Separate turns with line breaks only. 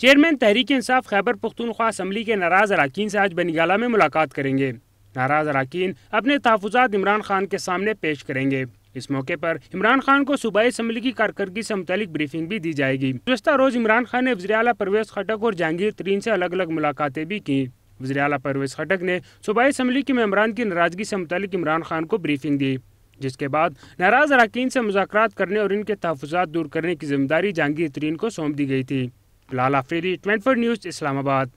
chairman Tehreek Insaf Khyber Pakhtunkhwa assembly के नाराज़ अरकान से आज बनीगाला में मुलाकात करेंगे नाराज़ अरकान अपने तहफात इमरान खान के सामने पेश करेंगे इस मौके पर इमरान खान को सूबाई असम्बली की कारकर्दगी से मुतलिक ब्रीफिंग भी दी जाएगी गुजस्ता रोज इमरान खान ने वजी अला परवेज खटक और जहांगीर तरीन से अलग अलग मुलाकातें भी की वजी अला परवेज खटक ने सूबाई असम्बली के मेम्बरान की नाराज़गी से मुतलिक इमरान खान को ब्रीफिंग दी जिसके बाद नाराज़ अरकान से मुजाक करने और इनके तहफात दूर करने की जिम्मेदारी जहांगीर तरीन को सौंप दी गई थी लाला फेरी ट्वेंटी फोर न्यूज़ इस्लामाबाद